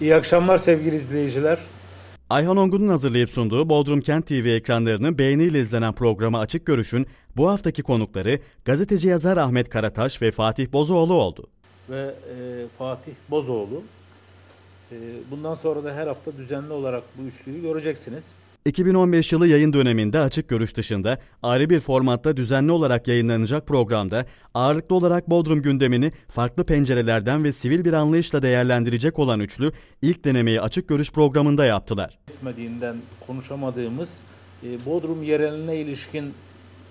İyi akşamlar sevgili izleyiciler. Ayhan Ongun'un hazırlayıp sunduğu Bodrum Kent TV ekranlarının beğeniyle izlenen programa Açık Görüş'ün bu haftaki konukları gazeteci yazar Ahmet Karataş ve Fatih Bozoğlu oldu. Ve e, Fatih Bozoğlu. E, bundan sonra da her hafta düzenli olarak bu üçlüyü göreceksiniz. 2015 yılı yayın döneminde açık görüş dışında ayrı bir formatta düzenli olarak yayınlanacak programda ağırlıklı olarak Bodrum gündemini farklı pencerelerden ve sivil bir anlayışla değerlendirecek olan üçlü ilk denemeyi açık görüş programında yaptılar. Etmediğinden konuşamadığımız e, Bodrum yereline ilişkin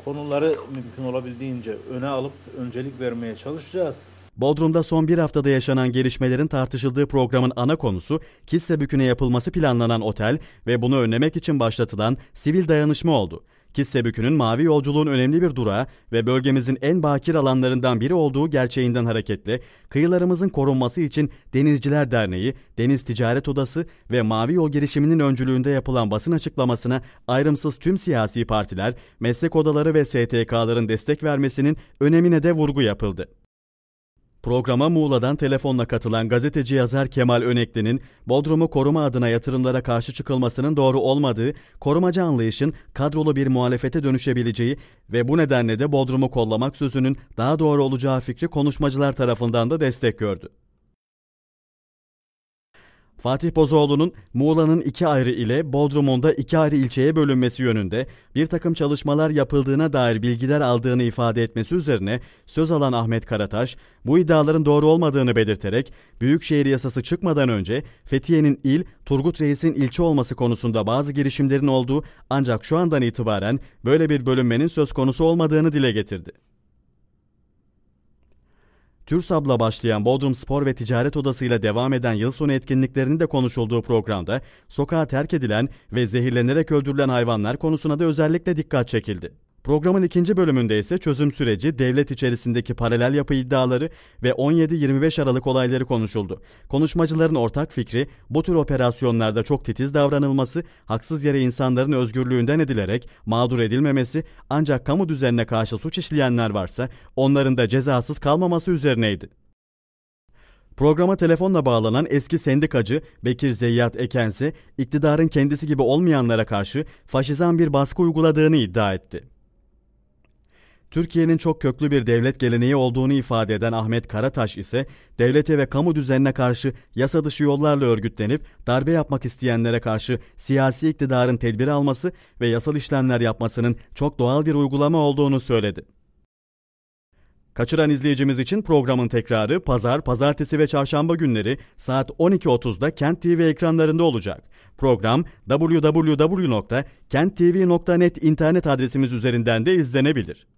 konuları mümkün olabildiğince öne alıp öncelik vermeye çalışacağız. Bodrum'da son bir haftada yaşanan gelişmelerin tartışıldığı programın ana konusu Kissebükü'ne yapılması planlanan otel ve bunu önlemek için başlatılan sivil dayanışma oldu. Kissebükü'nün mavi yolculuğun önemli bir durağı ve bölgemizin en bakir alanlarından biri olduğu gerçeğinden hareketle kıyılarımızın korunması için Denizciler Derneği, Deniz Ticaret Odası ve Mavi Yol girişiminin öncülüğünde yapılan basın açıklamasına ayrımsız tüm siyasi partiler, meslek odaları ve STK'ların destek vermesinin önemine de vurgu yapıldı. Programa Muğla'dan telefonla katılan gazeteci yazar Kemal Önekli'nin Bodrum'u koruma adına yatırımlara karşı çıkılmasının doğru olmadığı, korumacı anlayışın kadrolu bir muhalefete dönüşebileceği ve bu nedenle de Bodrum'u kollamak sözünün daha doğru olacağı fikri konuşmacılar tarafından da destek gördü. Fatih Bozoğlu'nun Muğla'nın iki ayrı ile Bodrum'un da iki ayrı ilçeye bölünmesi yönünde bir takım çalışmalar yapıldığına dair bilgiler aldığını ifade etmesi üzerine söz alan Ahmet Karataş bu iddiaların doğru olmadığını belirterek Büyükşehir yasası çıkmadan önce Fethiye'nin il, Turgut Reis'in ilçe olması konusunda bazı girişimlerin olduğu ancak şu andan itibaren böyle bir bölünmenin söz konusu olmadığını dile getirdi. TÜRSAB'la başlayan Bodrum Spor ve Ticaret Odası ile devam eden yıl sonu etkinliklerinin de konuşulduğu programda sokağa terk edilen ve zehirlenerek öldürülen hayvanlar konusuna da özellikle dikkat çekildi. Programın ikinci bölümünde ise çözüm süreci, devlet içerisindeki paralel yapı iddiaları ve 17-25 Aralık olayları konuşuldu. Konuşmacıların ortak fikri bu tür operasyonlarda çok titiz davranılması, haksız yere insanların özgürlüğünden edilerek mağdur edilmemesi ancak kamu düzenine karşı suç işleyenler varsa onların da cezasız kalmaması üzerineydi. Programa telefonla bağlanan eski sendikacı Bekir Zeyyat Ekense, iktidarın kendisi gibi olmayanlara karşı faşizan bir baskı uyguladığını iddia etti. Türkiye'nin çok köklü bir devlet geleneği olduğunu ifade eden Ahmet Karataş ise devlete ve kamu düzenine karşı yasa dışı yollarla örgütlenip darbe yapmak isteyenlere karşı siyasi iktidarın tedbir alması ve yasal işlemler yapmasının çok doğal bir uygulama olduğunu söyledi. Kaçıran izleyicimiz için programın tekrarı pazar, pazartesi ve çarşamba günleri saat 12.30'da Kent TV ekranlarında olacak. Program www.kenttv.net internet adresimiz üzerinden de izlenebilir.